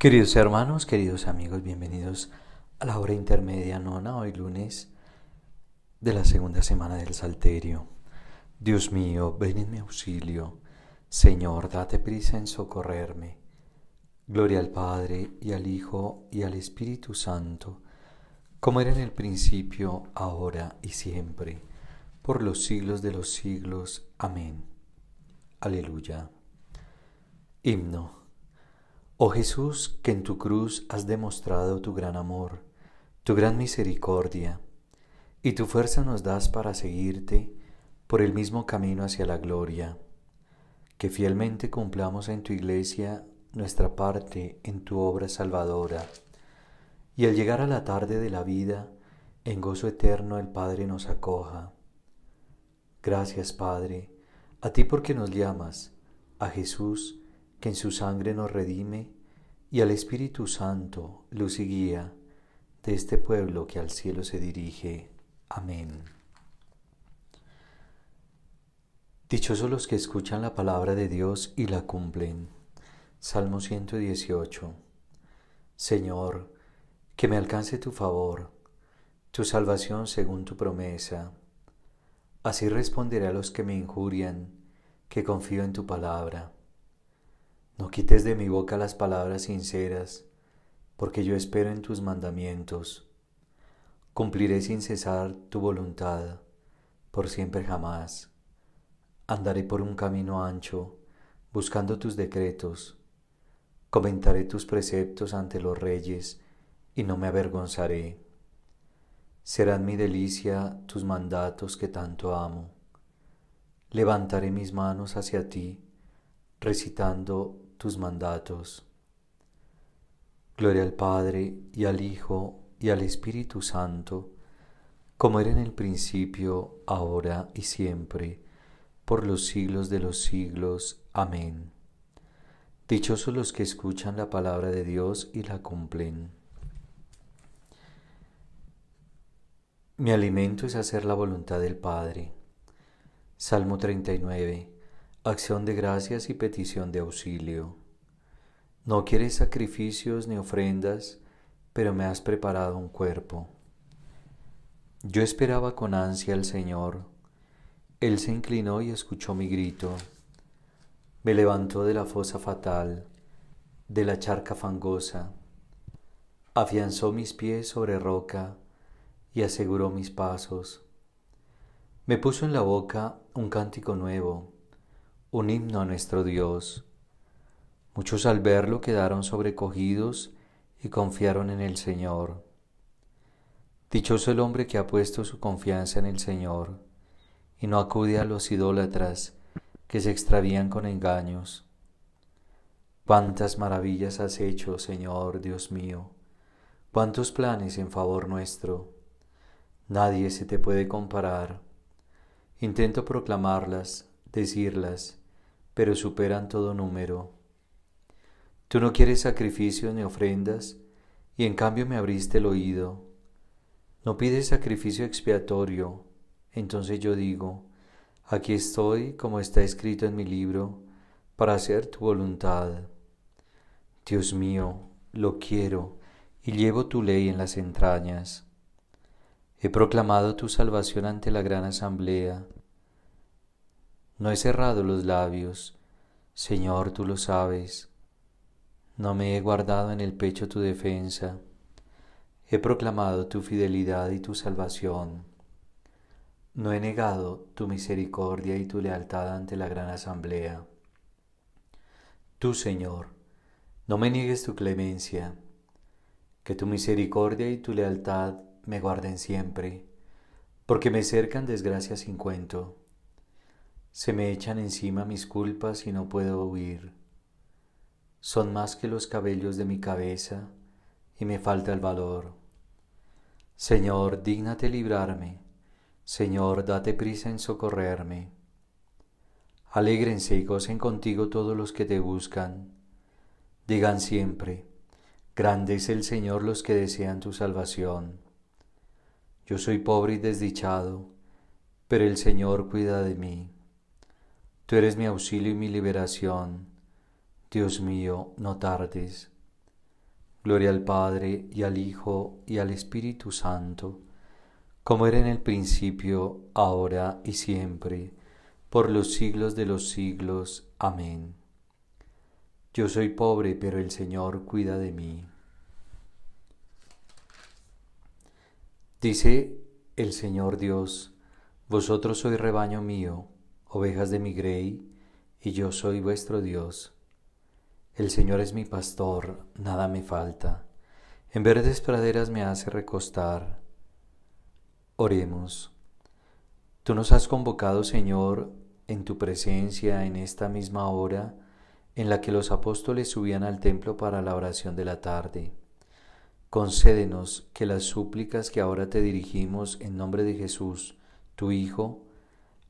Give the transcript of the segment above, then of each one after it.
Queridos hermanos, queridos amigos, bienvenidos a la hora intermedia nona, hoy lunes de la segunda semana del Salterio. Dios mío, ven en mi auxilio. Señor, date prisa en socorrerme. Gloria al Padre y al Hijo y al Espíritu Santo, como era en el principio, ahora y siempre, por los siglos de los siglos. Amén. Aleluya. Himno. Oh Jesús, que en tu cruz has demostrado tu gran amor, tu gran misericordia, y tu fuerza nos das para seguirte por el mismo camino hacia la gloria, que fielmente cumplamos en tu iglesia nuestra parte en tu obra salvadora, y al llegar a la tarde de la vida, en gozo eterno el Padre nos acoja. Gracias Padre, a ti porque nos llamas, a Jesús, que en su sangre nos redime, y al Espíritu Santo, luz y guía de este pueblo que al cielo se dirige. Amén. Dichosos los que escuchan la palabra de Dios y la cumplen. Salmo 118. Señor, que me alcance tu favor, tu salvación según tu promesa. Así responderé a los que me injurian, que confío en tu palabra. No quites de mi boca las palabras sinceras, porque yo espero en tus mandamientos. Cumpliré sin cesar tu voluntad, por siempre jamás. Andaré por un camino ancho, buscando tus decretos. Comentaré tus preceptos ante los reyes, y no me avergonzaré. Serán mi delicia tus mandatos que tanto amo. Levantaré mis manos hacia ti, recitando tus mandatos. Gloria al Padre y al Hijo y al Espíritu Santo, como era en el principio, ahora y siempre, por los siglos de los siglos. Amén. Dichosos los que escuchan la palabra de Dios y la cumplen. Mi alimento es hacer la voluntad del Padre. Salmo 39. Acción de gracias y petición de auxilio. No quieres sacrificios ni ofrendas, pero me has preparado un cuerpo. Yo esperaba con ansia al Señor. Él se inclinó y escuchó mi grito. Me levantó de la fosa fatal, de la charca fangosa. Afianzó mis pies sobre roca y aseguró mis pasos. Me puso en la boca un cántico nuevo un himno a nuestro Dios. Muchos al verlo quedaron sobrecogidos y confiaron en el Señor. Dichoso el hombre que ha puesto su confianza en el Señor y no acude a los idólatras que se extravían con engaños. Cuántas maravillas has hecho, Señor Dios mío, cuántos planes en favor nuestro. Nadie se te puede comparar. Intento proclamarlas, decirlas, pero superan todo número. Tú no quieres sacrificios ni ofrendas, y en cambio me abriste el oído. No pides sacrificio expiatorio, entonces yo digo, aquí estoy como está escrito en mi libro, para hacer tu voluntad. Dios mío, lo quiero, y llevo tu ley en las entrañas. He proclamado tu salvación ante la gran asamblea no he cerrado los labios, Señor, tú lo sabes. No me he guardado en el pecho tu defensa. He proclamado tu fidelidad y tu salvación. No he negado tu misericordia y tu lealtad ante la gran asamblea. Tú, Señor, no me niegues tu clemencia. Que tu misericordia y tu lealtad me guarden siempre, porque me cercan desgracias sin cuento. Se me echan encima mis culpas y no puedo huir. Son más que los cabellos de mi cabeza y me falta el valor. Señor, dígnate librarme. Señor, date prisa en socorrerme. Alégrense y gocen contigo todos los que te buscan. Digan siempre, grande es el Señor los que desean tu salvación. Yo soy pobre y desdichado, pero el Señor cuida de mí. Tú eres mi auxilio y mi liberación. Dios mío, no tardes. Gloria al Padre y al Hijo y al Espíritu Santo, como era en el principio, ahora y siempre, por los siglos de los siglos. Amén. Yo soy pobre, pero el Señor cuida de mí. Dice el Señor Dios, Vosotros sois rebaño mío ovejas de mi grey, y yo soy vuestro Dios. El Señor es mi pastor, nada me falta. En verdes praderas me hace recostar. Oremos. Tú nos has convocado, Señor, en tu presencia en esta misma hora en la que los apóstoles subían al templo para la oración de la tarde. Concédenos que las súplicas que ahora te dirigimos en nombre de Jesús, tu Hijo,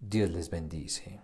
Dios les bendice.